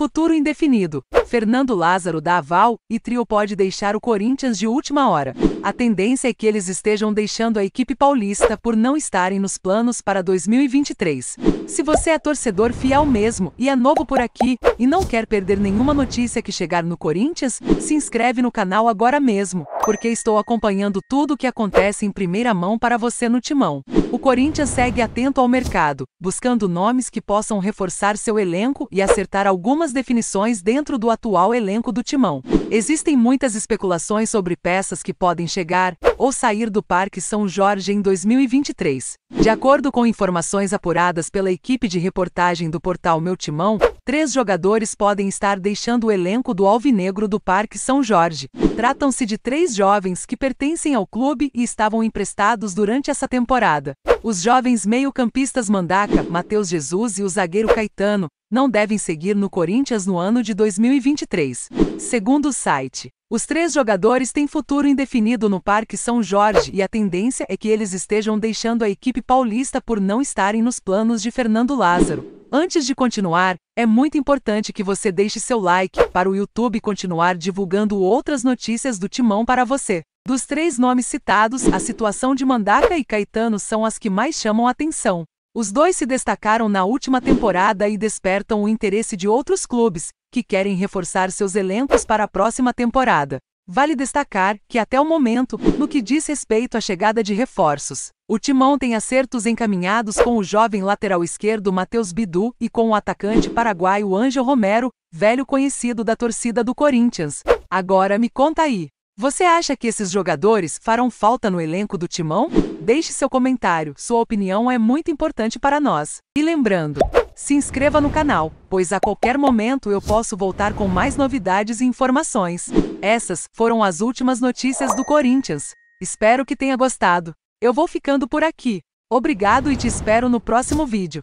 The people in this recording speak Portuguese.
Futuro indefinido. Fernando Lázaro dá aval e Trio pode deixar o Corinthians de última hora. A tendência é que eles estejam deixando a equipe paulista por não estarem nos planos para 2023. Se você é torcedor fiel mesmo e é novo por aqui e não quer perder nenhuma notícia que chegar no Corinthians, se inscreve no canal agora mesmo, porque estou acompanhando tudo o que acontece em primeira mão para você no Timão. Corinthians segue atento ao mercado, buscando nomes que possam reforçar seu elenco e acertar algumas definições dentro do atual elenco do Timão. Existem muitas especulações sobre peças que podem chegar, ou sair do Parque São Jorge em 2023. De acordo com informações apuradas pela equipe de reportagem do portal Meu Timão, três jogadores podem estar deixando o elenco do Alvinegro do Parque São Jorge. Tratam-se de três jovens que pertencem ao clube e estavam emprestados durante essa temporada. Os jovens meio-campistas Mandaca, Matheus Jesus e o zagueiro Caetano não devem seguir no Corinthians no ano de 2023. Segundo o site, os três jogadores têm futuro indefinido no Parque São Jorge e a tendência é que eles estejam deixando a equipe paulista por não estarem nos planos de Fernando Lázaro. Antes de continuar, é muito importante que você deixe seu like para o YouTube continuar divulgando outras notícias do Timão para você. Dos três nomes citados, a situação de Mandaka e Caetano são as que mais chamam atenção. Os dois se destacaram na última temporada e despertam o interesse de outros clubes, que querem reforçar seus elencos para a próxima temporada. Vale destacar que, até o momento, no que diz respeito à chegada de reforços, o Timão tem acertos encaminhados com o jovem lateral esquerdo Matheus Bidu e com o atacante paraguaio Ângel Romero, velho conhecido da torcida do Corinthians. Agora me conta aí, você acha que esses jogadores farão falta no elenco do Timão? Deixe seu comentário, sua opinião é muito importante para nós. E lembrando, se inscreva no canal, pois a qualquer momento eu posso voltar com mais novidades e informações. Essas foram as últimas notícias do Corinthians. Espero que tenha gostado. Eu vou ficando por aqui. Obrigado e te espero no próximo vídeo.